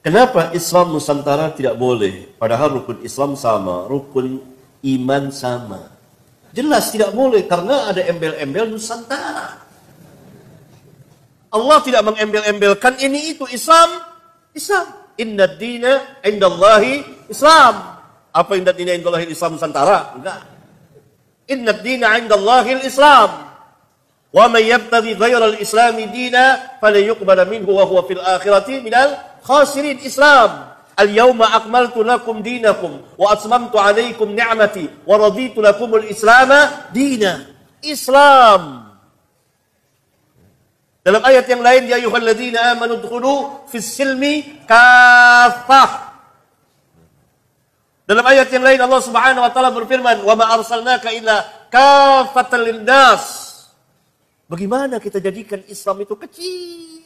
Kenapa Islam Nusantara tidak boleh? Padahal rukun Islam sama, rukun iman sama. Jelas tidak boleh karena ada embel-embel Nusantara. Allah tidak mengembel-embelkan ini itu Islam. Islam. Inna dina indallahi Islam. Apa inna dina indallahi Islam Nusantara? Enggak. Inna dina indallahi Islam. Wa man yabtaghi islami dina falyuqbala minhu wa huwa fil akhirati minal khasirin Islam. Al-yawma akmaltu lakum dinakum wa atmamtu alaikum ni'mati wa raditu al islama dina. Islam. Dalam ayat yang lain ya ayyuhalladzina amanu dhulu fis silmi kafah. Dalam ayat yang lain Allah Subhanahu wa taala berfirman, "Wa ma arsalnaka illa kafatan linnas." Bagaimana kita jadikan Islam itu kecil?